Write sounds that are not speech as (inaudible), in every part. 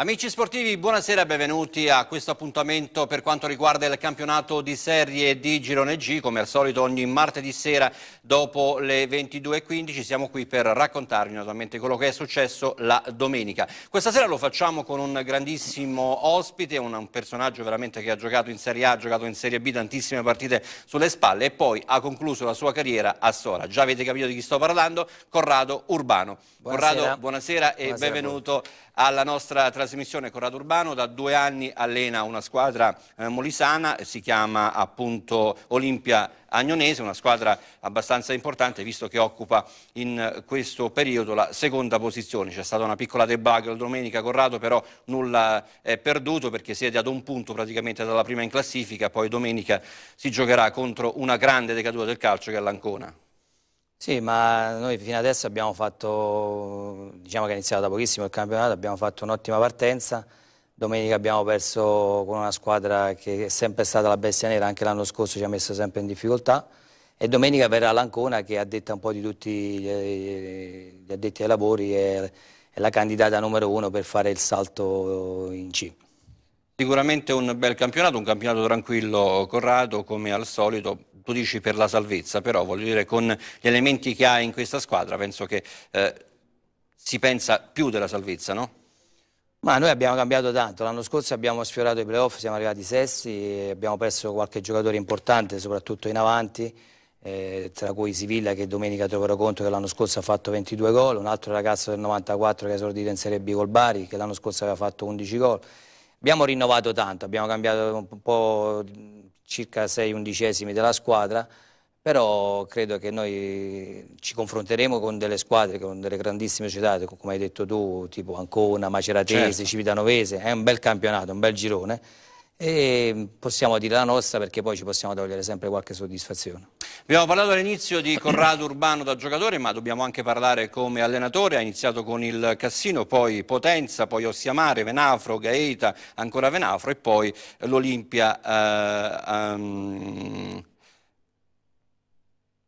Amici sportivi, buonasera e benvenuti a questo appuntamento per quanto riguarda il campionato di Serie di Girone G. Come al solito ogni martedì sera dopo le 22.15 siamo qui per raccontarvi naturalmente quello che è successo la domenica. Questa sera lo facciamo con un grandissimo ospite, un, personaggio veramente che ha giocato in Serie A, ha giocato in Serie B tantissime partite sulle spalle e poi ha concluso la sua carriera a Sora. Già avete capito di chi sto parlando, Corrado Urbano. Buonasera. Corrado, buonasera e buonasera benvenuto alla nostra trasmissione Corrado Urbano, da due anni allena una squadra eh, molisana, si chiama appunto Olimpia Agnonese, una squadra abbastanza importante visto che occupa in eh, questo periodo la seconda posizione. C'è stata una piccola debacle domenica, Corrado però nulla è eh, perduto perché si è ad un punto praticamente dalla prima in classifica, poi domenica si giocherà contro una grande decaduta del calcio che è l'Ancona. Sì, ma noi fino adesso abbiamo fatto, diciamo che è iniziato da pochissimo il campionato, abbiamo fatto un'ottima partenza. Domenica abbiamo perso con una squadra che è sempre stata la bestia nera, anche l'anno scorso ci ha messo sempre in difficoltà. E domenica verrà l'Ancona che ha detta un po' di tutti gli addetti ai lavori è, è la candidata numero uno per fare il salto in C. Sicuramente un bel campionato, un campionato tranquillo, Corrado, come al solito, tu dici per la salvezza, però voglio dire con gli elementi che ha in questa squadra penso che eh, si pensa più della salvezza, no? Ma noi abbiamo cambiato tanto, l'anno scorso abbiamo sfiorato i playoff, siamo arrivati sesti, abbiamo perso qualche giocatore importante, soprattutto in avanti, eh, tra cui Sivilla che domenica troverò conto che l'anno scorso ha fatto 22 gol, un altro ragazzo del 94 che è esordito in Serie B col Bari, che l'anno scorso aveva fatto 11 gol. Abbiamo rinnovato tanto, abbiamo cambiato un po' circa 6 undicesimi della squadra, però credo che noi ci confronteremo con delle squadre, con delle grandissime città, come hai detto tu, tipo Ancona, Maceratese, certo. Civitanovese, è un bel campionato, un bel girone, e possiamo dire la nostra perché poi ci possiamo togliere sempre qualche soddisfazione. Abbiamo parlato all'inizio di Corrado Urbano da giocatore, ma dobbiamo anche parlare come allenatore. Ha iniziato con il Cassino, poi Potenza, poi Ossiamare, Venafro, Gaeta, ancora Venafro e poi l'Olimpia. Eh, um...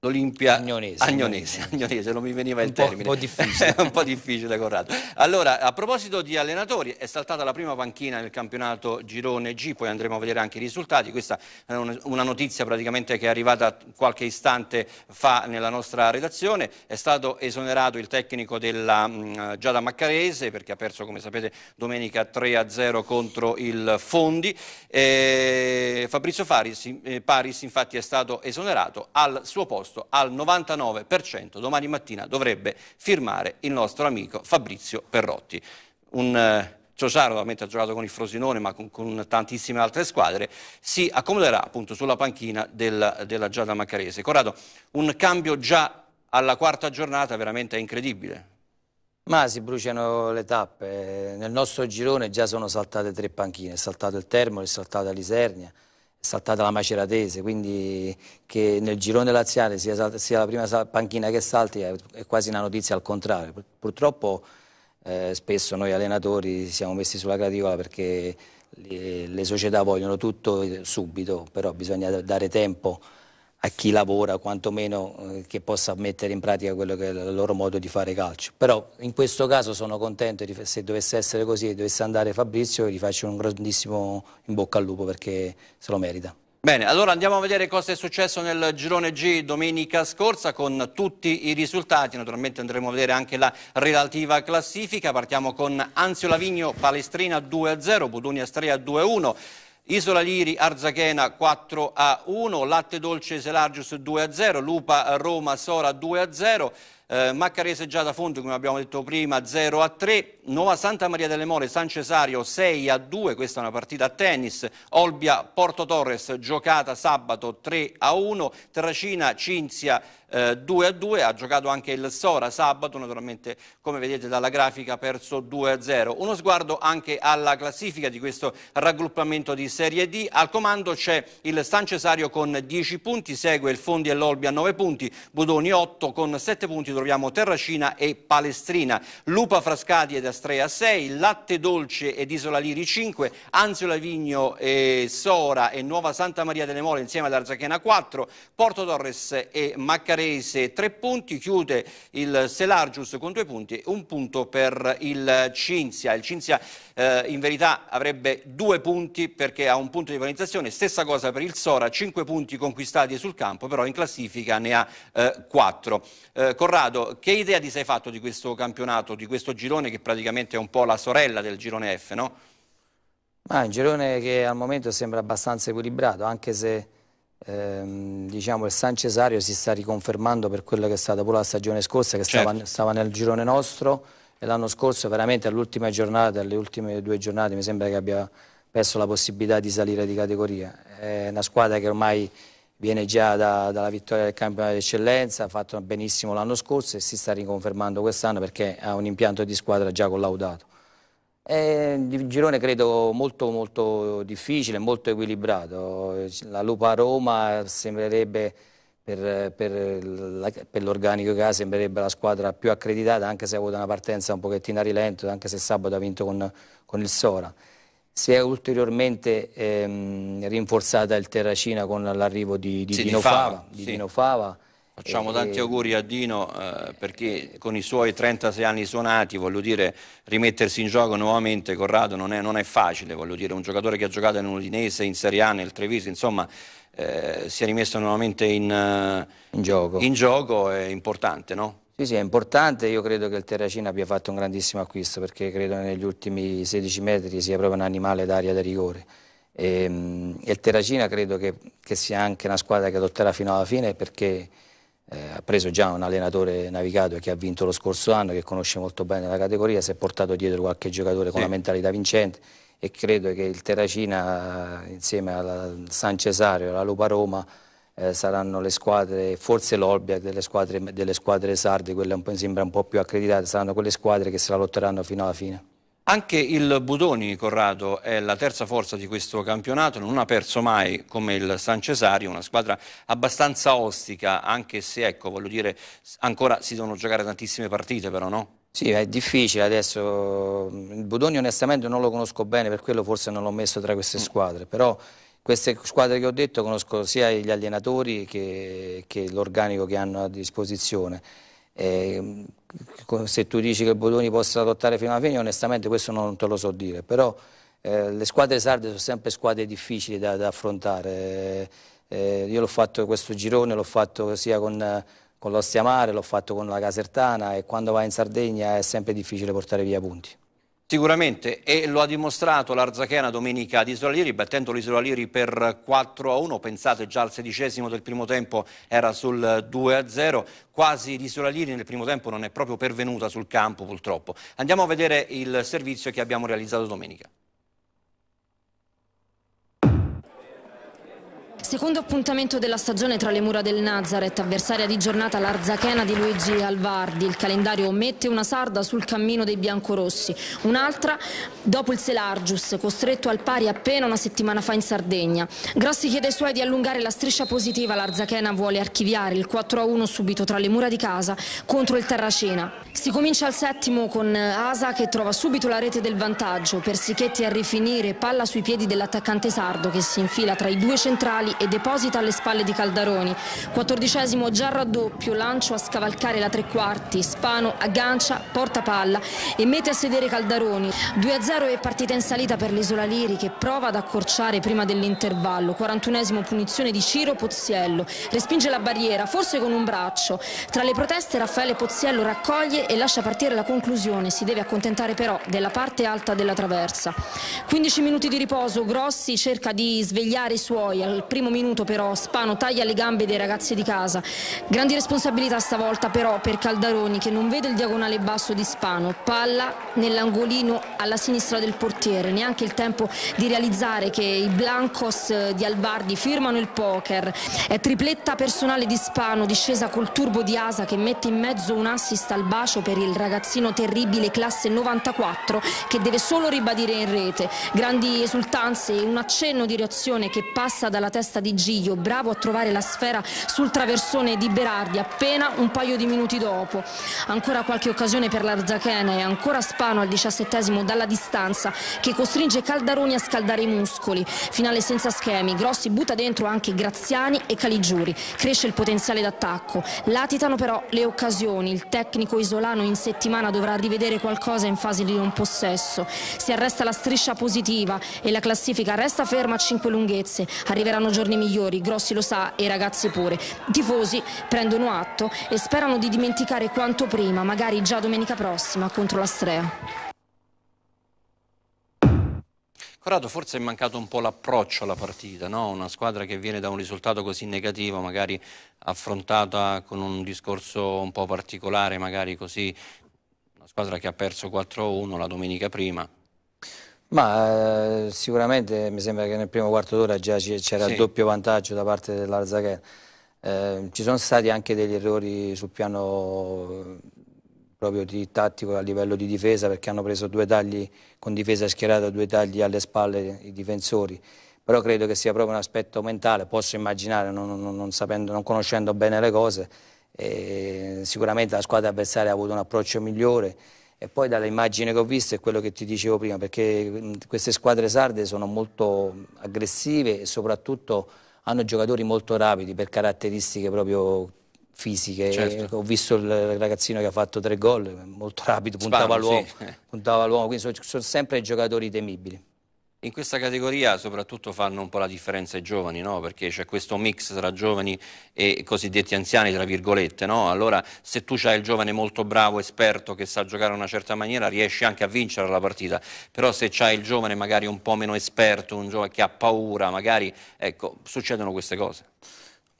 L'Olimpia Agnonese, Agnonese, Agnonese, non mi veniva il termine. Un po' difficile. (laughs) un po' difficile, Corrado. Allora, a proposito di allenatori, è saltata la prima panchina nel campionato Girone G, poi andremo a vedere anche i risultati. Questa è una notizia praticamente che è arrivata qualche istante fa nella nostra redazione. È stato esonerato il tecnico della mm, Giada Maccarese, perché ha perso, come sapete, domenica 3-0 contro il Fondi. E eh, Fabrizio Faris, eh, Paris, infatti, è stato esonerato al suo posto posto al 99%, domani mattina dovrebbe firmare il nostro amico Fabrizio Perrotti. Un eh, Ciociaro ovviamente ha giocato con il Frosinone ma con, con, tantissime altre squadre, si accomoderà appunto sulla panchina del, della Giada Maccarese. Corrado, un cambio già alla quarta giornata veramente è incredibile. Ma si bruciano le tappe, nel nostro girone già sono saltate tre panchine, è saltato il Termo, è saltata l'Isernia, saltata la Maceratese, quindi che nel girone laziale sia, sia la prima panchina che salti è, è, quasi una notizia al contrario. Purtroppo eh, spesso noi allenatori siamo messi sulla graticola perché le, le società vogliono tutto eh, subito, però bisogna dare tempo a a chi lavora quantomeno eh, che possa mettere in pratica quello che è il loro modo di fare calcio. Però in questo caso sono contento se dovesse essere così e dovesse andare Fabrizio gli faccio un grandissimo in bocca al lupo perché se lo merita. Bene, allora andiamo a vedere cosa è successo nel girone G domenica scorsa con tutti i risultati, naturalmente andremo a vedere anche la relativa classifica, partiamo con Anzio Lavigno Palestrina 2-0, Budoni Astrea 2-1. Isola Liri Arzachena 4 a 1, Latte Dolce Selargius 2 a 0, Lupa Roma Sora 2 a 0, eh, Maccarese da fondo, come abbiamo detto prima, 0 a 3, Nuova Santa Maria delle More, San Cesario 6 a 2, questa è una partita a tennis, Olbia Porto Torres giocata sabato 3 a 1, Terracina Cinzia 2 eh, a 2, ha giocato anche il Sora sabato, naturalmente come vedete dalla grafica ha perso 2 a 0. Uno sguardo anche alla classifica di questo raggruppamento di Serie D, al comando c'è il San Cesario con 10 punti, segue il Fondi e l'Olbia 9 punti, Budoni 8 con 7 punti, troviamo Terracina e Palestrina, Lupa Frascati ed Astrea 6, Latte Dolce ed Isola Liri 5, Anzio Lavigno e Sora e Nuova Santa Maria delle Mole insieme ad Arzachena 4, Porto Torres e Maccarese 3 punti, chiude il Selargius con 2 punti, un punto per il Cinzia. Il Cinzia eh, in verità avrebbe 2 punti perché ha un punto di penalizzazione, stessa cosa per il Sora, 5 punti conquistati sul campo, però in classifica ne ha eh, 4. Eh, Corrado, Corrado, che idea ti sei fatto di questo campionato, di questo girone che praticamente è un po' la sorella del girone F, no? Ma è un girone che al momento sembra abbastanza equilibrato, anche se ehm, diciamo, il San Cesario si sta riconfermando per quella che è stata pure la stagione scorsa, che certo. stava, stava nel girone nostro, e l'anno scorso veramente all'ultima giornata, alle ultime due giornate mi sembra che abbia perso la possibilità di salire di categoria. È una squadra che ormai viene già da, dalla vittoria del campionato d'eccellenza, ha fatto benissimo l'anno scorso e si sta riconfermando quest'anno perché ha un impianto di squadra già collaudato. È un girone credo molto, molto difficile, molto equilibrato. La Lupa Roma sembrerebbe, per, per, per l'organico che ha, sembrerebbe la squadra più accreditata anche se ha avuto una partenza un pochettino a rilento, anche se sabato ha vinto con, con il Sora. Si è ulteriormente ehm, rinforzata il Terracina con l'arrivo di, di, sì, Dino, di, Fava, Fava, di sì. Dino Fava. Facciamo e... tanti auguri a Dino eh, perché con i suoi 36 anni suonati, voglio dire, rimettersi in gioco nuovamente Corrado non è, non è facile, voglio dire, un giocatore che ha giocato in Udinese, in Serie A, nel Treviso, insomma, eh, si è rimesso nuovamente in, in gioco. In gioco è importante, no? Sì, sì, è importante, io credo che il Terracina abbia fatto un grandissimo acquisto perché credo negli ultimi 16 metri sia proprio un animale d'aria da rigore. E, ehm, e, il Terracina credo che, che, sia anche una squadra che adotterà fino alla fine perché eh, ha preso già un allenatore navigato che ha vinto lo scorso anno, che conosce molto bene la categoria, si è portato dietro qualche giocatore con sì. la mentalità vincente e credo che il Terracina insieme al San Cesario e alla Lupa Roma eh, saranno le squadre, forse l'Olbia delle squadre, delle squadre sarde, quelle un mi sembra un po' più accreditate, saranno quelle squadre che se la lotteranno fino alla fine. Anche il Budoni, Corrado, è la terza forza di questo campionato, non ha perso mai come il San Cesario, una squadra abbastanza ostica, anche se, ecco, voglio dire, ancora si devono giocare tantissime partite però, no? Sì, è difficile adesso, il Budoni onestamente non lo conosco bene, per quello forse non l'ho messo tra queste mm. squadre, però queste squadre che ho detto conosco sia gli allenatori che, che l'organico che hanno a disposizione. Eh, se tu dici che Bodoni possa lottare fino alla fine, onestamente questo non te lo so dire, però eh, le squadre sarde sono sempre squadre difficili da, da affrontare. Eh, eh io l'ho fatto questo girone, l'ho fatto sia con, con l'Ostia Mare, l'ho fatto con la Casertana e quando vai in Sardegna è sempre difficile portare via punti. Sicuramente, e lo ha dimostrato l'Arzachena domenica di Isola Liri, battendo l'Isola Liri per 4 a 1. Pensate, già al sedicesimo del primo tempo era sul 2 a 0. Quasi l'Isola Liri nel primo tempo non è proprio pervenuta sul campo, purtroppo. Andiamo a vedere il servizio che abbiamo realizzato domenica. Secondo appuntamento della stagione tra le mura del Nazareth, avversaria di giornata l'Arzachena di Luigi Alvardi. Il calendario mette una sarda sul cammino dei biancorossi, un'altra dopo il Selargius, costretto al pari appena una settimana fa in Sardegna. Grossi chiede ai suoi di allungare la striscia positiva, l'Arzachena vuole archiviare il 4-1 subito tra le mura di casa contro il Terracena. Si comincia al settimo con Asa che trova subito la rete del vantaggio, Persichetti a rifinire, palla sui piedi dell'attaccante sardo che si infila tra i due centrali e deposita alle spalle di Caldaroni. Quattordicesimo già raddoppio, lancio a scavalcare la tre quarti, Spano aggancia, porta palla e mette a sedere Caldaroni. 2-0 e partita in salita per l'Isola Liri che prova ad accorciare prima dell'intervallo. 41esimo punizione di Ciro Pozziello, respinge la barriera, forse con un braccio. Tra le proteste Raffaele Pozziello raccoglie e lascia partire la conclusione, si deve accontentare però della parte alta della traversa. 15 minuti di riposo, Grossi cerca di svegliare i suoi al primo minuto però Spano taglia le gambe dei ragazzi di casa. Grandi responsabilità stavolta però per Caldaroni che non vede il diagonale basso di Spano. Palla nell'angolino alla sinistra del portiere. Neanche il tempo di realizzare che i Blancos eh, di Albardi firmano il poker. È tripletta personale di Spano discesa col turbo di Asa che mette in mezzo un assist al bacio per il ragazzino terribile classe 94 che deve solo ribadire in rete. Grandi esultanze e un accenno di reazione che passa dalla testa di Giglio, bravo a trovare la sfera sul traversone di Berardi appena un paio di minuti dopo. Ancora qualche occasione per l'Arzachena e ancora Spano al diciassettesimo dalla distanza che costringe Caldaroni a scaldare i muscoli. Finale senza schemi, Grossi butta dentro anche Graziani e Caligiuri. Cresce il potenziale d'attacco. Latitano però le occasioni. Il tecnico isolano in settimana dovrà rivedere qualcosa in fase di non possesso. Si arresta la striscia positiva e la classifica resta ferma a 5 lunghezze. Arriveranno giorni giorni migliori, Grossi lo sa e i ragazzi pure. tifosi prendono atto e sperano di dimenticare quanto prima, magari già domenica prossima contro la Strea. Corrado, forse è mancato un po' l'approccio alla partita, no? una squadra che viene da un risultato così negativo, magari affrontata con un discorso un po' particolare, magari così, una squadra che ha perso 4-1 la domenica prima, ma eh, sicuramente mi sembra che nel primo quarto d'ora già c'era sì. doppio vantaggio da parte dell'Arzaghera. Eh, ci sono stati anche degli errori sul piano eh, proprio di tattico a livello di difesa perché hanno preso due tagli con difesa schierata, due tagli alle spalle i difensori. Però credo che sia proprio un aspetto mentale, posso immaginare, non, non, non, sapendo, non conoscendo bene le cose, eh, sicuramente la squadra avversaria ha avuto un approccio migliore. E poi dall'immagine che ho visto è quello che ti dicevo prima, perché queste squadre sarde sono molto aggressive e soprattutto hanno giocatori molto rapidi per caratteristiche proprio fisiche. Certo. Ho visto il ragazzino che ha fatto tre gol, molto rapido, puntava all'uomo, sì. quindi sono, sono sempre giocatori temibili. In questa categoria soprattutto fanno un po' la differenza i giovani, no? perché c'è questo mix tra giovani e cosiddetti anziani, tra virgolette. No? Allora se tu hai il giovane molto bravo, esperto, che sa giocare in una certa maniera, riesci anche a vincere la partita. Però se hai il giovane magari un po' meno esperto, un giovane che ha paura, magari ecco, succedono queste cose.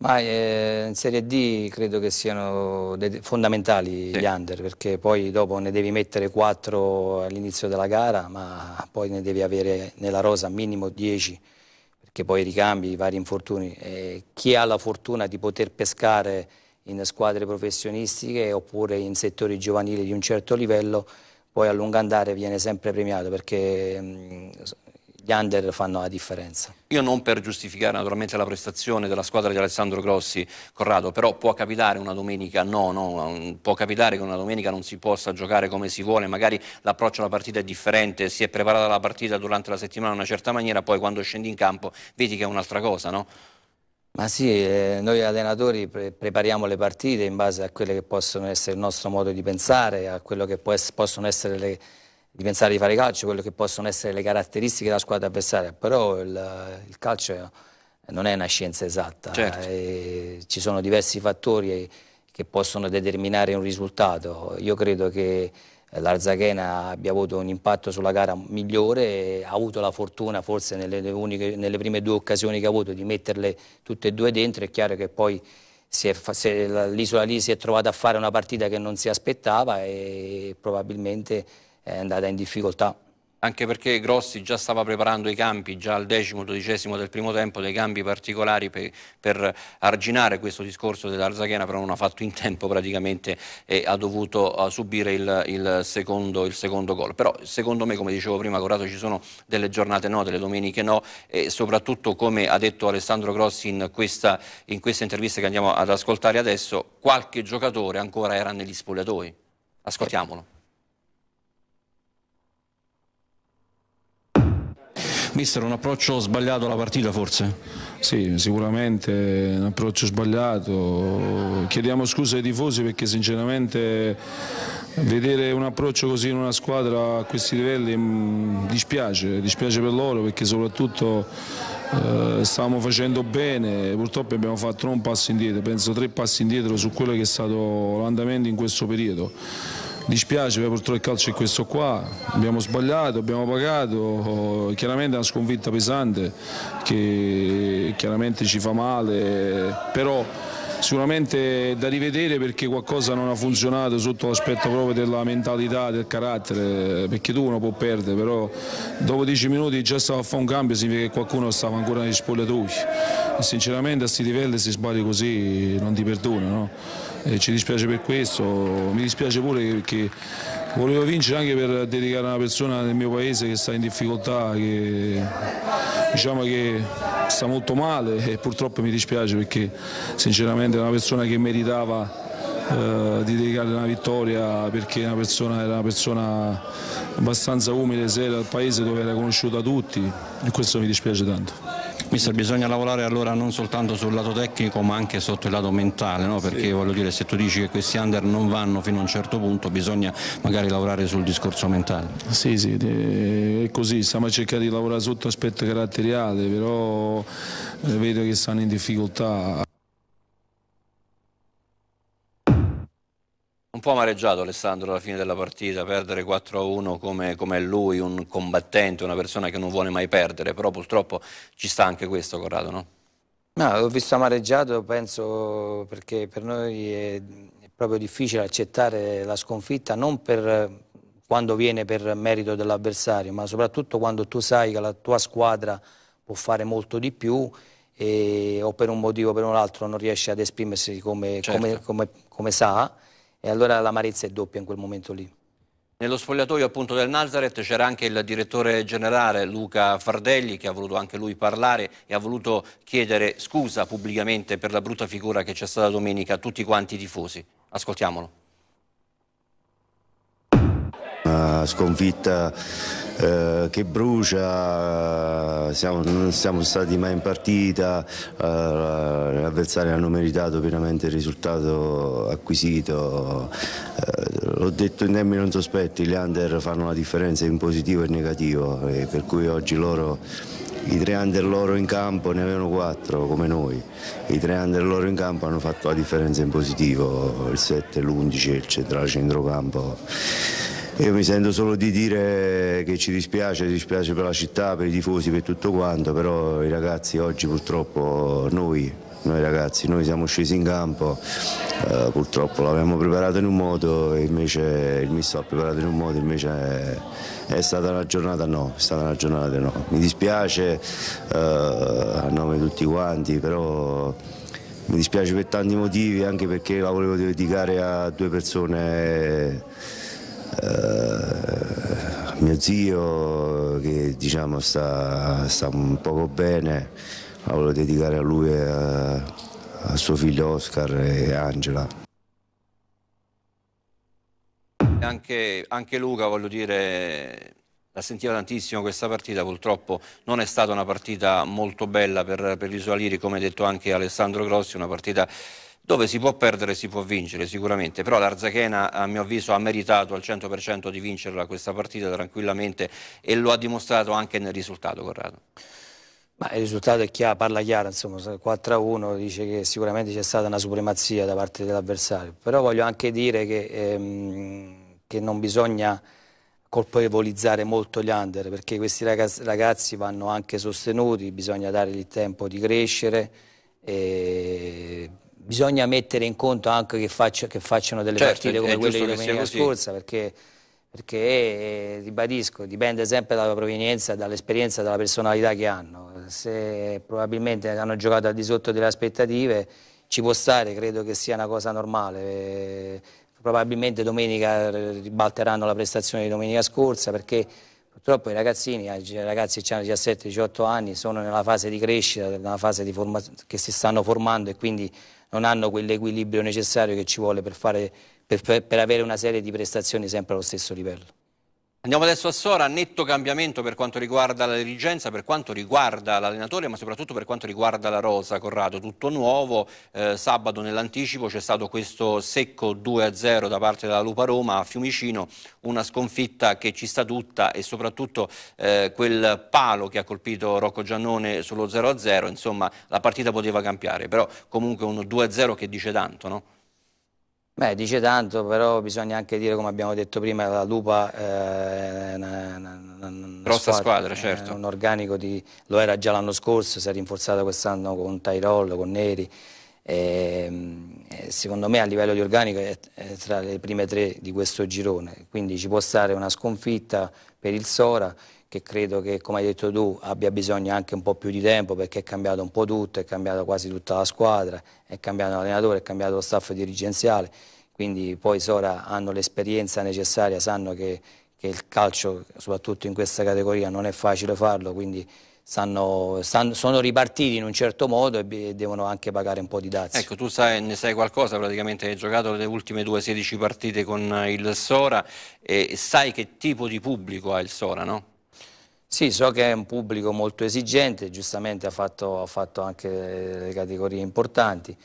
Ma eh, in Serie D credo che siano fondamentali sì. gli under perché poi dopo ne devi mettere 4 all'inizio della gara ma poi ne devi avere nella rosa minimo 10 perché poi i ricambi, i vari infortuni. Eh, chi ha la fortuna di poter pescare in squadre professionistiche oppure in settori giovanili di un certo livello poi a lungo andare viene sempre premiato perché mh, mm, gli under fanno la differenza. Io non per giustificare naturalmente la prestazione della squadra di Alessandro Grossi, Corrado, però può capitare una domenica, no, no, può capitare che una domenica non si possa giocare come si vuole, magari l'approccio alla partita è differente, si è preparata la partita durante la settimana in una certa maniera, poi quando scendi in campo vedi che è un'altra cosa, no? Ma sì, eh, noi allenatori pre prepariamo le partite in base a quelle che possono essere il nostro modo di pensare, a quello che possono essere le, di pensare di fare calcio, quelle che possono essere le caratteristiche della squadra avversaria, però il, il calcio non è una scienza esatta, certo. ci sono diversi fattori che possono determinare un risultato. Io credo che l'Arzaghena abbia avuto un impatto sulla gara migliore, ha avuto la fortuna forse nelle, uniche, nelle, prime due occasioni che ha avuto di metterle tutte e due dentro, è chiaro che poi l'isola lì si è trovata a fare una partita che non si aspettava e probabilmente è andata in difficoltà. Anche perché Grossi già stava preparando i campi, già al decimo, dodicesimo del primo tempo, dei campi particolari per, per arginare questo discorso dell'Arzachena, però non ha fatto in tempo praticamente e ha dovuto subire il, il, secondo, il, secondo, gol. Però secondo me, come dicevo prima, Corrado, ci sono delle giornate no, delle domeniche no e soprattutto, come ha detto Alessandro Grossi in questa, in questa intervista che andiamo ad ascoltare adesso, qualche giocatore ancora era negli spogliatoi. Ascoltiamolo. Mister, un approccio sbagliato alla partita forse? Sì, sicuramente un approccio sbagliato. Chiediamo scusa ai tifosi perché sinceramente vedere un approccio così in una squadra a questi livelli mm, dispiace, dispiace per loro perché soprattutto eh, stavamo facendo bene, purtroppo abbiamo fatto non un passo indietro, penso tre passi indietro su quello che è stato l'andamento in questo periodo dispiace, purtroppo il calcio è questo qua, abbiamo sbagliato, abbiamo pagato, chiaramente è una sconfitta pesante che chiaramente ci fa male, però sicuramente è da rivedere perché qualcosa non ha funzionato sotto l'aspetto proprio della mentalità, del carattere, perché tu uno può perdere, però dopo dieci minuti già stava a fare un cambio, significa che qualcuno stava ancora negli spogliatoi. E sinceramente a questi livelli se sbagli così non ti perdono. No? e eh, ci dispiace per questo, mi dispiace pure perché volevo vincere anche per dedicare a una persona del mio paese che sta in difficoltà, che diciamo che sta molto male e purtroppo mi dispiace perché sinceramente è una persona che meritava eh, di dedicare una vittoria perché una persona, era una persona abbastanza umile, seria al paese dove era conosciuta da tutti e questo mi dispiace tanto. Mister, bisogna lavorare allora non soltanto sul lato tecnico ma anche sotto il lato mentale, no? perché sì. voglio dire se tu dici che questi under non vanno fino a un certo punto bisogna magari lavorare sul discorso mentale. Sì, sì, è così, stiamo cercando di lavorare sotto aspetto caratteriale, però eh, vedo che stanno in difficoltà. po' amareggiato Alessandro alla fine della partita, perdere 4-1 come, come lui, un combattente, una persona che non vuole mai perdere, però purtroppo ci sta anche questo Corrado, no? No, l'ho visto amareggiato, penso, perché per noi è proprio difficile accettare la sconfitta, non per quando viene per merito dell'avversario, ma soprattutto quando tu sai che la tua squadra può fare molto di più e, o per un motivo o per un altro non riesce ad esprimersi come, certo. come, come, come sa e allora l'amarezza è doppia in quel momento lì. Nello spogliatoio appunto del Nazareth c'era anche il direttore generale Luca Fardelli che ha voluto anche lui parlare e ha voluto chiedere scusa pubblicamente per la brutta figura che c'è stata domenica a tutti quanti i tifosi. Ascoltiamolo. sconfitta eh, che brucia, siamo, non siamo stati mai in partita, eh, gli avversari hanno meritato pienamente il risultato acquisito, eh, l'ho detto in termini non sospetti, gli under fanno la differenza in positivo e in negativo, e per cui oggi loro i tre under loro in campo ne avevano quattro come noi, i tre under loro in campo hanno fatto la differenza in positivo, il 7, l'11 il centrale centrocampo io mi sento solo di dire che ci dispiace, dispiace per la città, per i tifosi, per tutto quanto, però i ragazzi oggi purtroppo noi, noi ragazzi, noi siamo scesi in campo, eh, purtroppo l'abbiamo preparato in un modo e invece il misto ha preparato in un modo, invece è, è, stata una giornata no, è stata una giornata no. Mi dispiace eh, a nome di tutti quanti, però mi dispiace per tanti motivi, anche perché la volevo dedicare a due persone. Eh, eh, mio zio che diciamo sta, sta un poco bene, la voglio dedicare a lui e a, a suo figlio Oscar e Angela. Anche, anche, Luca, voglio dire, la sentiva tantissimo questa partita, purtroppo non è stata una partita molto bella per, per i suoi liri, detto anche Alessandro Grossi, una partita dove si può perdere e si può vincere sicuramente, però l'Arzachena a mio avviso ha meritato al 100% di vincerla questa partita tranquillamente e lo ha dimostrato anche nel risultato Corrado. Ma il risultato è chiaro, parla chiaro, insomma, 4-1 dice che sicuramente c'è stata una supremazia da parte dell'avversario, però voglio anche dire che, ehm, che, non bisogna colpevolizzare molto gli under, perché questi ragazzi, vanno anche sostenuti, bisogna dargli il tempo di crescere, e bisogna mettere in conto anche che, faccia, che facciano delle certo, partite come quelle di domenica scorsa, perché, perché eh, ribadisco, dipende sempre dalla provenienza, dall'esperienza, dalla personalità che hanno. Se probabilmente hanno giocato al di sotto delle aspettative, ci può stare, credo che sia una cosa normale. Eh, probabilmente domenica eh, ribalteranno la prestazione di domenica scorsa perché purtroppo i ragazzini, i ragazzi che hanno 17-18 anni sono nella fase di crescita, nella fase di che si stanno formando e quindi non hanno quell'equilibrio necessario che ci vuole per, fare, per, per avere una serie di prestazioni sempre allo stesso livello. Andiamo adesso a Sora, netto cambiamento per quanto riguarda la dirigenza, per quanto riguarda l'allenatore, ma soprattutto per quanto riguarda la rosa, Corrado, tutto nuovo, eh, sabato nell'anticipo c'è stato questo secco 2-0 da parte della Lupa Roma a Fiumicino, una sconfitta che ci sta tutta e soprattutto eh, quel palo che ha colpito Rocco Giannone sullo 0-0, insomma la partita poteva cambiare, però comunque un 2-0 che dice tanto, no? Beh, dice tanto, però bisogna anche dire, come abbiamo detto prima, la Lupa è eh, una, una, una grossa squadra, squadra eh, certo. un organico di, lo era già l'anno scorso, si è rinforzata quest'anno con Tairollo, con Neri, e, ehm, eh, secondo me a livello di organico è, è tra le prime tre di questo girone, quindi ci può stare una sconfitta per il Sora, che credo che, come hai detto tu, abbia bisogno anche un po' più di tempo perché è cambiato un po' tutto, è cambiata quasi tutta la squadra, è cambiato l'allenatore, è cambiato lo staff dirigenziale, quindi poi Sora hanno l'esperienza necessaria, sanno che, che, il calcio, soprattutto in questa categoria, non è facile farlo, quindi stanno, stanno, sono ripartiti in un certo modo e devono anche pagare un po' di dazi. Ecco, tu sai, ne sai qualcosa, praticamente hai giocato le ultime due 16 partite con il Sora e sai che tipo di pubblico ha il Sora, no? Sì, so che è un pubblico molto esigente, giustamente ha fatto, ha fatto anche le categorie importanti,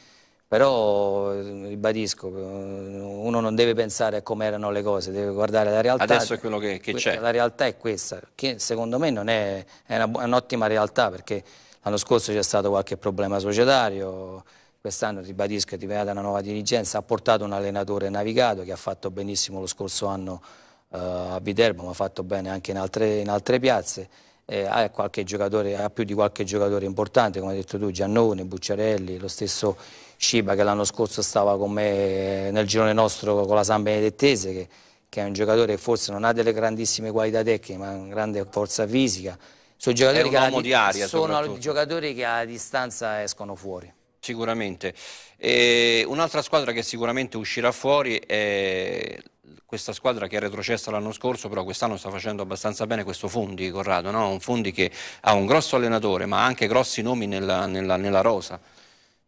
però eh, ribadisco, eh, uno non deve pensare a come erano le cose, deve guardare la realtà. Adesso è quello che c'è. La realtà è questa, che secondo me è, è un'ottima realtà perché l'anno scorso c'è stato qualche problema societario, quest'anno ribadisco è diventata una nuova dirigenza, ha portato un allenatore navigato che ha fatto benissimo lo scorso anno eh, a Viterbo, ma ha fatto bene anche in altre, in altre piazze. Eh, ha, ha, più di qualche giocatore importante, come hai detto tu, Giannone, Bucciarelli, lo stesso Sciba che l'anno scorso stava con me nel girone nostro con la San Benedettese, che, che, è un giocatore che forse non ha delle grandissime qualità tecniche, ma ha una grande forza fisica. Sono giocatori, che, di aria, sono giocatori che a distanza escono fuori. Sicuramente. Un'altra squadra che sicuramente uscirà fuori è questa squadra che è retrocessa l'anno scorso, però quest'anno sta facendo abbastanza bene questo Fondi, Corrado, no? un Fondi che ha un grosso allenatore ma ha anche grossi nomi nella, nella, nella rosa.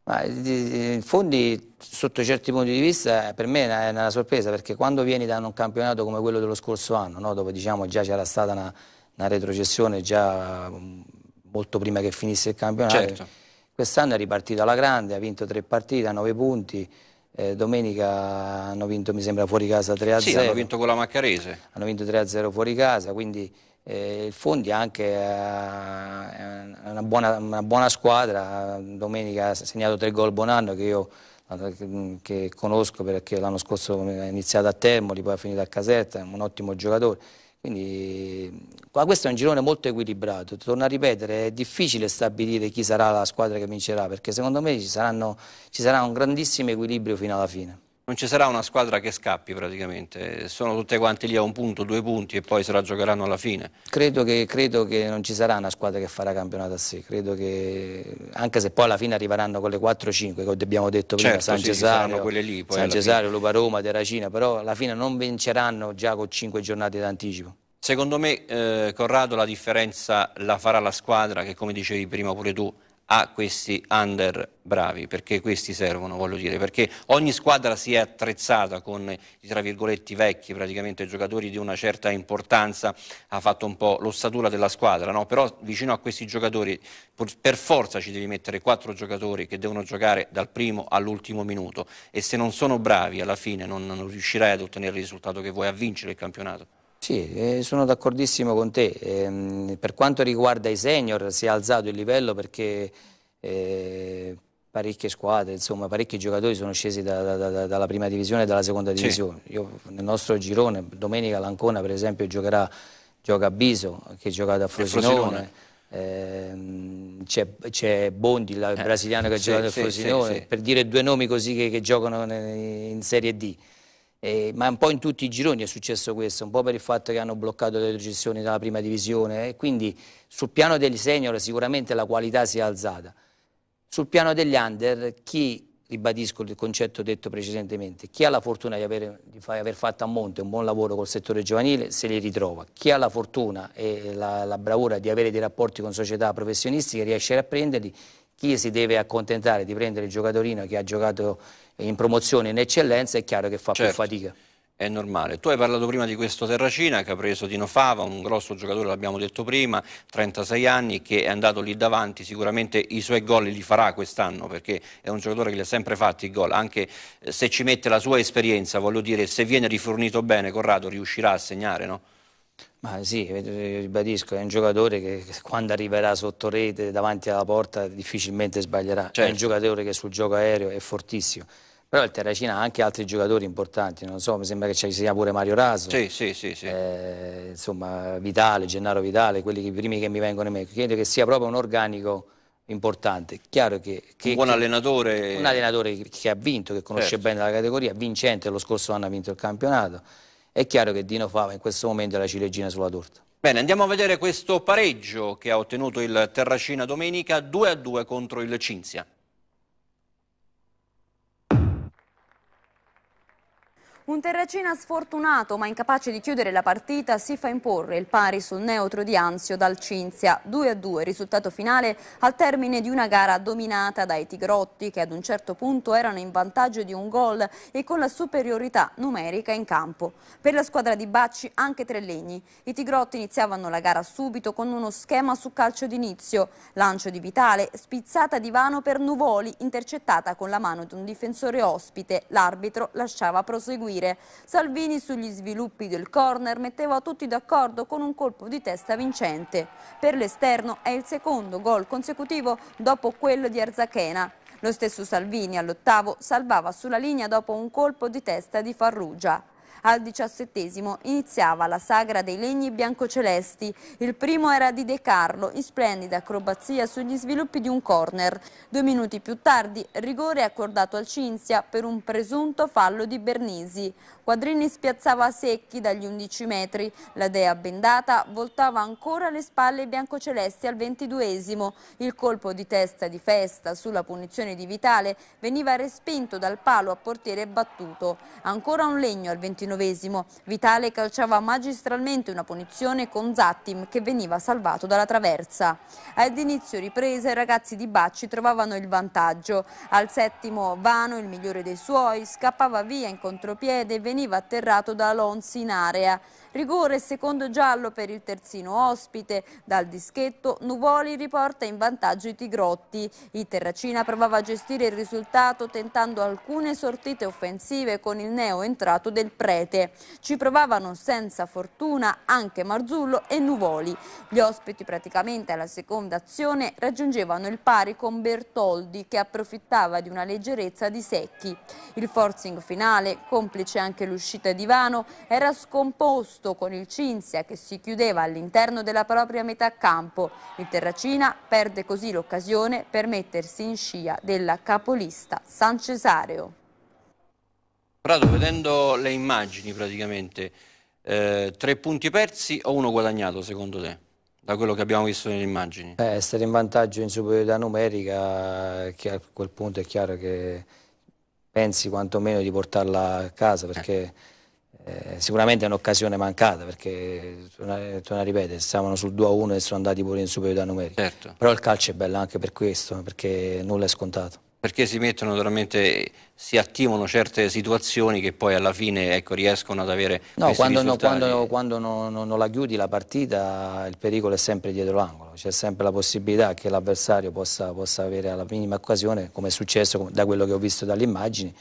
Ma, eh, Fondi sotto certi punti di vista eh, per me è una, sorpresa perché quando vieni da un campionato come quello dello scorso anno, no? dove diciamo già c'era stata una, una, retrocessione già mm, molto prima che finisse il campionato, certo. quest'anno è ripartito alla grande, ha vinto tre partite, ha nove punti, eh, domenica hanno vinto, mi sembra, fuori casa 3-0. Sì, hanno vinto con la Maccarese. Hanno vinto 3-0 fuori casa, quindi eh, il Fondi anche, eh, è una buona, una buona, squadra. Domenica ha segnato tre gol Bonanno che io che conosco perché l'anno scorso è iniziato a Termoli, poi ha finito a Caserta, è un ottimo giocatore. Quindi qua questo è un girone molto equilibrato, torno a ripetere, è difficile stabilire chi sarà la squadra che vincerà perché secondo me ci, saranno, ci sarà un grandissimo equilibrio fino alla fine non ci sarà una squadra che scappi praticamente, sono tutte quante lì a un punto, due punti e poi se la giocheranno alla fine. Credo che, credo che non ci sarà una squadra che farà campionato a sé, credo che anche se poi alla fine arriveranno con le 4-5 che abbiamo detto prima, certo, San sì, Cesario, lì, San Cesario Lupa Roma, Terracina, però alla fine non vinceranno già con 5 giornate d'anticipo. Secondo me eh, Corrado la differenza la farà la squadra che come dicevi prima pure tu a questi under bravi, perché questi servono, voglio dire, perché ogni squadra si è attrezzata con i tra virgolette vecchi, praticamente giocatori di una certa importanza, ha fatto un po' l'ossatura della squadra, no? però vicino a questi giocatori per forza ci devi mettere quattro giocatori che devono giocare dal primo all'ultimo minuto e se non sono bravi alla fine non, non riuscirai ad ottenere il risultato che vuoi, a vincere il campionato. Sì, eh, sono d'accordissimo con te. Ehm, per quanto riguarda i senior si è alzato il livello perché eh, parecchie squadre, insomma parecchi giocatori sono scesi da, da, da, dalla prima divisione e dalla seconda divisione. Sì. Io, nel nostro girone, domenica l'Ancona per esempio giocherà, gioca a Biso, che gioca da eh, Frosinone. Ehm, c'è, Bondi, il eh, brasiliano che sì, giocato sì, da Frosinone, per dire due nomi così che, che giocano in Serie D. Eh, ma un po' in tutti i gironi è successo questo, un po' per il fatto che hanno bloccato le recessioni dalla prima divisione, eh, quindi sul piano degli senior sicuramente la qualità si è alzata. Sul piano degli under, chi, ribadisco il concetto detto precedentemente, chi ha la fortuna di aver, di aver fatto a monte un buon lavoro col settore giovanile se li ritrova, chi ha la fortuna e la, la bravura di avere dei rapporti con società professionistiche riesce a prenderli, chi si deve accontentare di prendere il giocatorino che ha giocato in promozione in eccellenza è chiaro che fa certo. più fatica. È normale. Tu hai parlato prima di questo Terracina che ha preso Dino Fava, un grosso giocatore, l'abbiamo detto prima, 36 anni, che è andato lì davanti, sicuramente i suoi gol li farà quest'anno perché è un giocatore che li ha sempre fatti i gol, anche eh, se ci mette la sua esperienza, voglio dire, se viene rifornito bene Corrado riuscirà a segnare, no? Ma sì, eh, ribadisco, è un giocatore che quando arriverà sotto rete, davanti alla porta, difficilmente sbaglierà. Cioè, è un certo. giocatore che sul gioco aereo è fortissimo. Però il Terracina ha anche altri giocatori importanti, non so, mi sembra che ci sia pure Mario Raso. Sì, sì, sì. sì. Eh, insomma, Vitale, Gennaro Vitale, quelli che, i primi che mi vengono in mente. Credo che sia proprio un organico importante. Chiaro che, che un buon allenatore. Che, un allenatore che, ha vinto, che conosce certo. bene la categoria, vincente, lo scorso anno ha vinto il campionato è chiaro che Dino Fava in questo momento è la ciliegina sulla torta. Bene, andiamo a vedere questo pareggio che ha ottenuto il Terracina domenica 2-2 contro il Cinzia. Un Terracina sfortunato ma incapace di chiudere la partita si fa imporre il pari sul neutro di Anzio dal Cinzia. 2-2 risultato finale al termine di una gara dominata dai Tigrotti che ad un certo punto erano in vantaggio di un gol e con la superiorità numerica in campo. Per la squadra di Bacci anche tre legni. I Tigrotti iniziavano la gara subito con uno schema su calcio d'inizio. Lancio di Vitale, spizzata di vano per Nuvoli, intercettata con la mano di un difensore ospite. L'arbitro lasciava proseguire lire. Salvini sugli sviluppi del corner metteva tutti d'accordo con un colpo di testa vincente. Per l'esterno è il secondo gol consecutivo dopo quello di Arzachena. Lo stesso Salvini all'ottavo salvava sulla linea dopo un colpo di testa di Farrugia. Al diciassettesimo iniziava la sagra dei legni biancocelesti. Il primo era di De Carlo, in splendida acrobazia sugli sviluppi di un corner. Due minuti più tardi, rigore accordato al Cinzia per un presunto fallo di Bernisi. Quadrini spiazzava secchi dagli 11 metri. La dea bendata voltava ancora le spalle biancocelesti al ventiduesimo. Il colpo di testa di festa sulla punizione di Vitale veniva respinto dal palo a portiere battuto. Ancora un legno al ventiduesimo. 29 Vitale calciava magistralmente una punizione con Zattim che veniva salvato dalla traversa. Ad inizio riprese i ragazzi di Bacci trovavano il vantaggio. Al settimo Vano, il migliore dei suoi, scappava via in contropiede e veniva atterrato da Alonso in area. Rigore secondo giallo per il terzino ospite. Dal dischetto Nuvoli riporta in vantaggio i Tigrotti. Il Terracina provava a gestire il risultato tentando alcune sortite offensive con il neo entrato del Prete. Ci provavano senza fortuna anche Marzullo e Nuvoli. Gli ospiti praticamente alla seconda azione raggiungevano il pari con Bertoldi che approfittava di una leggerezza di secchi. Il forcing finale, complice anche l'uscita di Vano, era scomposto agosto con il Cinzia che si chiudeva all'interno della propria metà campo. Il Terracina perde così l'occasione per mettersi in scia della capolista San Cesareo. Prato, vedendo le immagini praticamente, eh, tre punti persi o uno guadagnato secondo te? da quello che abbiamo visto nelle immagini. Eh, essere in vantaggio in superiorità numerica, eh, che a quel punto è chiaro che pensi quantomeno di portarla a casa perché... Eh eh, sicuramente è un'occasione mancata perché, torna a ripetere, stavano sul 2-1 e sono andati pure in superiorità numerica. Certo. Però il calcio è bello anche per questo, perché nulla è scontato. Perché si mettono veramente, si attivano certe situazioni che poi alla fine ecco, riescono ad avere No, quando, no, quando, quando non, non, non la chiudi la partita il pericolo è sempre dietro l'angolo, c'è sempre la possibilità che l'avversario possa, possa avere alla minima occasione, come è successo da quello che ho visto dalle immagini,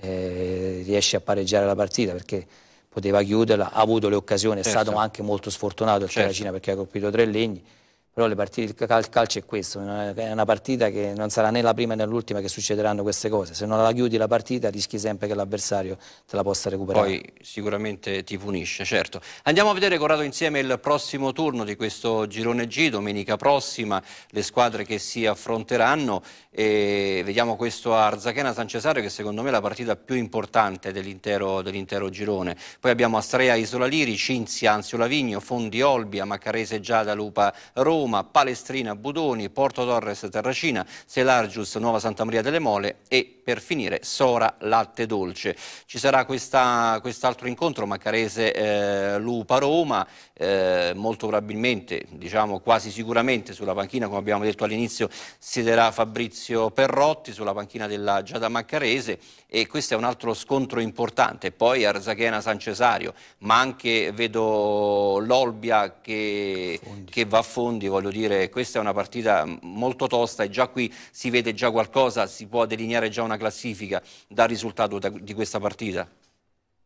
eh, riesce a pareggiare la partita perché poteva chiuderla, ha avuto le occasioni, è certo. stato anche molto sfortunato il certo. Terracina perché ha colpito tre legni però le partite, il calcio è questo, è una partita che non sarà né la prima né l'ultima che succederanno queste cose, se non la chiudi la partita rischi sempre che l'avversario te la possa recuperare. Poi sicuramente ti punisce, certo. Andiamo a vedere Corrado insieme il prossimo turno di questo girone G, domenica prossima, le squadre che si affronteranno e vediamo questo Arzachena San Cesario che secondo me è la partita più importante dell'intero, dell girone. Poi abbiamo Astrea Isola Liri, Cinzia Anzio Lavigno, Fondi Olbia, Maccarese Giada Lupa Roma, Roma, Palestrina, Budoni, Porto Torres, Terracina, Selargius, Nuova Santa Maria delle Mole e per finire Sora Latte Dolce. Ci sarà quest'altro quest incontro Maccarese-Lupa-Roma, eh, eh, molto probabilmente, diciamo quasi sicuramente sulla panchina, come abbiamo detto all'inizio, siederà Fabrizio Perrotti sulla panchina della Giada Maccarese e questo è un altro scontro importante. Poi Arzachena-San Cesario, ma anche vedo l'Olbia che, che va a fondi voglio dire, questa è una partita molto tosta e già qui si vede già qualcosa, si può delineare già una classifica dal risultato di questa partita.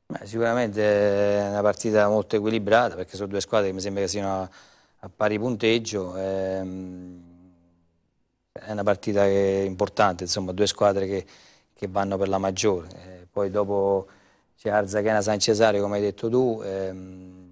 Beh, sicuramente è una partita molto equilibrata perché sono due squadre che mi sembra che siano a, a pari punteggio. Ehm, è una partita che è importante, insomma, due squadre che, che vanno per la maggiore. Eh, poi dopo c'è Arzachena San Cesare, come hai detto tu. Ehm,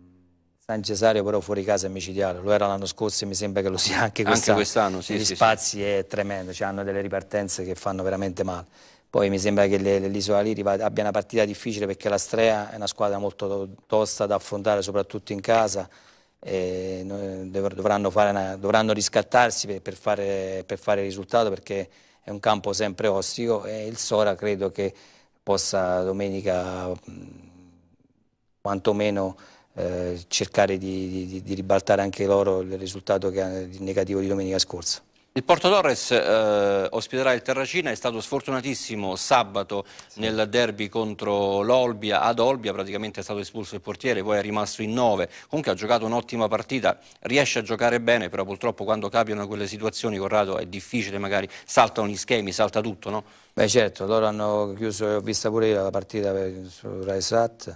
San Cesario però fuori casa è micidiale, lo era l'anno scorso e mi sembra che lo sia anche quest'anno. Anche quest'anno sì, Gli sì, spazi sì. Eh, è tremendo, cioè hanno delle ripartenze che fanno veramente male. Poi mi sembra che l'Isola Liriva abbia una partita difficile perché la Strea è una squadra molto tosta da affrontare, soprattutto in casa. Dovranno, una, dovranno, riscattarsi per, fare, per fare risultato perché è un campo sempre ostico e il Sora credo che possa domenica quantomeno eh, cercare di, di, di, ribaltare anche loro il risultato che, negativo di domenica scorsa. Il Porto Torres eh, ospiterà il Terracina, è stato sfortunatissimo sabato nel derby contro l'Olbia, ad Olbia praticamente è stato espulso il portiere, poi è rimasto in 9, comunque ha giocato un'ottima partita, riesce a giocare bene, però purtroppo quando capitano quelle situazioni, Corrado, è difficile magari, saltano gli schemi, salta tutto, no? Beh certo, loro hanno chiuso, ho vista pure io la partita eh, su Rai Sat,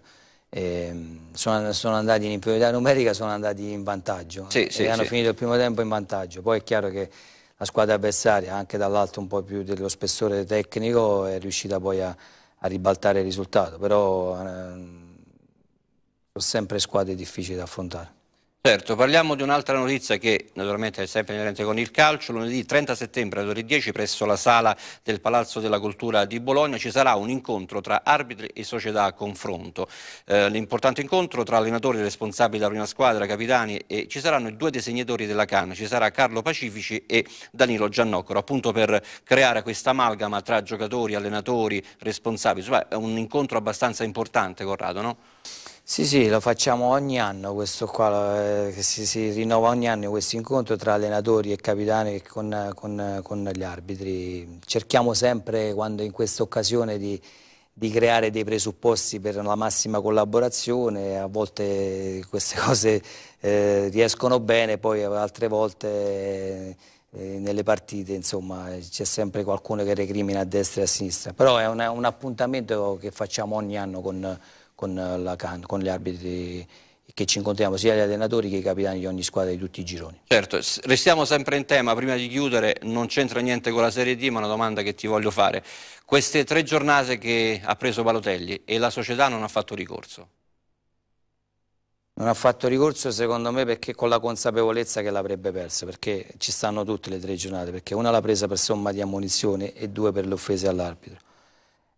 Ehm, sono, sono, andati in inferiorità numerica, sono andati in vantaggio eh, sì, e hanno sì. finito il primo tempo in vantaggio. Poi è chiaro che la squadra avversaria, anche dall'alto un po' più dello spessore tecnico, è riuscita poi a, a ribaltare il risultato, però eh, sono sempre squadre difficili da affrontare. Certo, parliamo di un'altra notizia che naturalmente è sempre inerente con il calcio. Lunedì 30 settembre alle ore 10 presso la sala del Palazzo della Cultura di Bologna ci sarà un incontro tra arbitri e società a confronto. Eh, L'importante incontro tra allenatori responsabili della prima squadra, capitani e ci saranno i due disegnatori della CAN, ci sarà Carlo Pacifici e Danilo Giannoccoro, appunto per creare questa amalgama tra giocatori, allenatori, responsabili. Insomma, è un incontro abbastanza importante, Corrado, no? Sì, sì, lo facciamo ogni anno questo qua, eh, si, si, rinnova ogni anno questo incontro tra allenatori e capitani con, con, con gli arbitri. Cerchiamo sempre, quando in questa occasione, di, di, creare dei presupposti per la massima collaborazione, a volte queste (laughs) cose eh, riescono bene, poi altre volte... Eh, eh nelle partite, c'è sempre qualcuno che recrimina a destra e a sinistra, però è un, un appuntamento che facciamo ogni anno con, con, la, con gli arbitri che ci incontriamo sia gli allenatori che i capitani di ogni squadra di tutti i gironi. Certo, restiamo sempre in tema, prima di chiudere non c'entra niente con la Serie D ma una domanda che ti voglio fare. Queste tre giornate che ha preso Palotelli e la società non ha fatto ricorso? Non ha fatto ricorso secondo me perché con la consapevolezza che l'avrebbe persa, perché ci stanno tutte le tre giornate, perché una l'ha presa per somma di ammunizione e due per le offese all'arbitro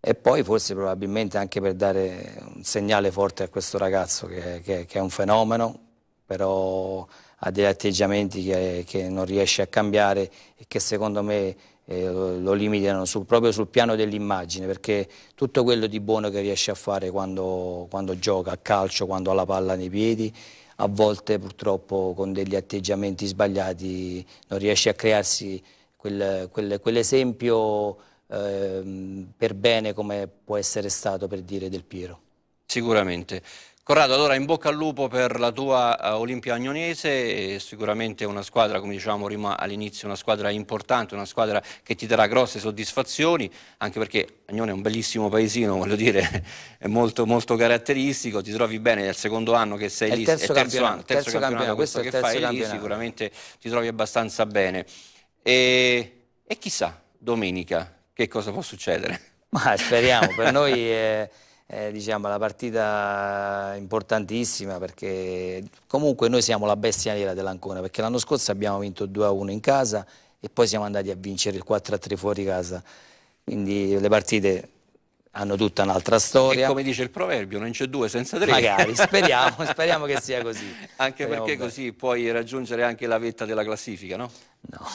e poi forse probabilmente anche per dare un segnale forte a questo ragazzo che, che, che è un fenomeno, però ha degli atteggiamenti che, che, non riesce a cambiare e che secondo me eh, lo limitano sul, proprio sul piano dell'immagine, perché tutto quello di buono che riesce a fare quando, quando gioca a calcio, quando ha la palla nei piedi, a volte purtroppo con degli atteggiamenti sbagliati non riesce a crearsi quel, quel, quell'esempio Ehm, per bene come può essere stato per dire Del Piero. Sicuramente. Corrado, allora in bocca al lupo per la tua eh, Olimpia Agnonese, sicuramente una squadra, come dicevamo prima all'inizio, una squadra importante, una squadra che ti darà grosse soddisfazioni, anche perché Agnone è un bellissimo paesino, (laughs) voglio dire, è molto, molto caratteristico, ti trovi bene, nel secondo anno che sei è lì, terzo è terzo campionato, anno, terzo, terzo campionato, questo, questo che fai campionato. lì, sicuramente ti trovi abbastanza bene. E, e chissà, domenica, che cosa può succedere? (laughs) Ma speriamo, per noi è, è diciamo, la partita importantissima perché comunque noi siamo la bestia nera dell'Ancona perché l'anno scorso abbiamo vinto 2-1 in casa e poi siamo andati a vincere il 4-3 fuori casa. Quindi le partite hanno tutta un'altra storia. E come dice il proverbio, non c'è due senza tre. Magari, speriamo, (laughs) speriamo che sia così. Anche speriamo perché bene. così puoi raggiungere anche la vetta della classifica, no?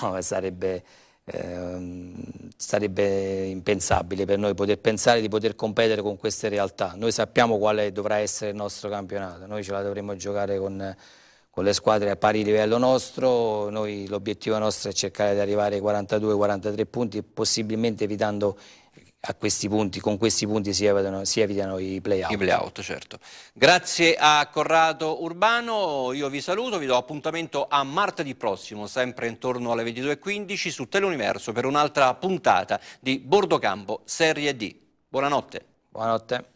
No, sarebbe eh, sarebbe impensabile per noi poter pensare di poter competere con queste realtà. Noi sappiamo quale dovrà essere il nostro campionato, noi ce la dovremo giocare con, con le squadre a pari livello nostro, l'obiettivo nostro è cercare di arrivare ai 42-43 punti, possibilmente evitando questi punti, con questi punti si evitano, si evitano i play-out. I play certo. Grazie a Corrado Urbano, io vi saluto, vi do appuntamento a martedì prossimo, sempre intorno alle 22.15 su Teleuniverso per un'altra puntata di Bordocampo Serie D. Buonanotte. Buonanotte.